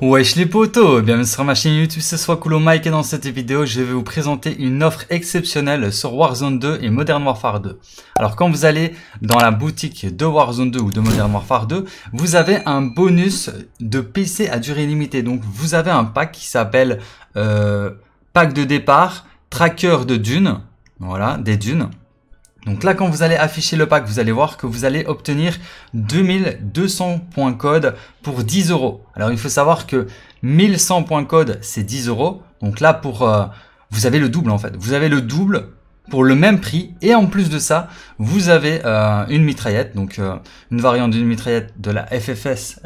Wesh les potos, bienvenue sur ma chaîne YouTube, ce soit Coolo Mike et dans cette vidéo je vais vous présenter une offre exceptionnelle sur Warzone 2 et Modern Warfare 2. Alors quand vous allez dans la boutique de Warzone 2 ou de Modern Warfare 2, vous avez un bonus de PC à durée limitée. Donc vous avez un pack qui s'appelle euh, pack de départ, tracker de dunes, voilà, des dunes. Donc là, quand vous allez afficher le pack, vous allez voir que vous allez obtenir 2200 points code pour 10 euros. Alors, il faut savoir que 1100 points code, c'est 10 euros. Donc là, pour, euh, vous avez le double en fait. Vous avez le double pour le même prix. Et en plus de ça, vous avez euh, une mitraillette, donc euh, une variante d'une mitraillette de la FFS,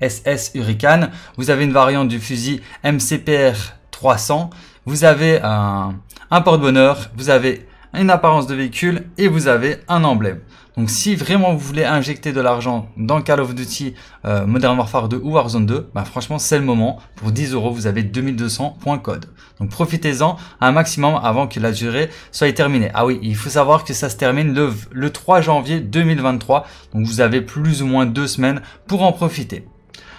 FSS Hurricane. Vous avez une variante du fusil MCPR 300. Vous avez un porte-bonheur. Vous avez une apparence de véhicule et vous avez un emblème. Donc si vraiment vous voulez injecter de l'argent dans Call of Duty euh, Modern Warfare 2 ou Warzone 2, bah franchement c'est le moment. Pour 10 euros, vous avez 2200 points code. Donc profitez-en un maximum avant que la durée soit terminée. Ah oui, il faut savoir que ça se termine le, le 3 janvier 2023. Donc vous avez plus ou moins deux semaines pour en profiter.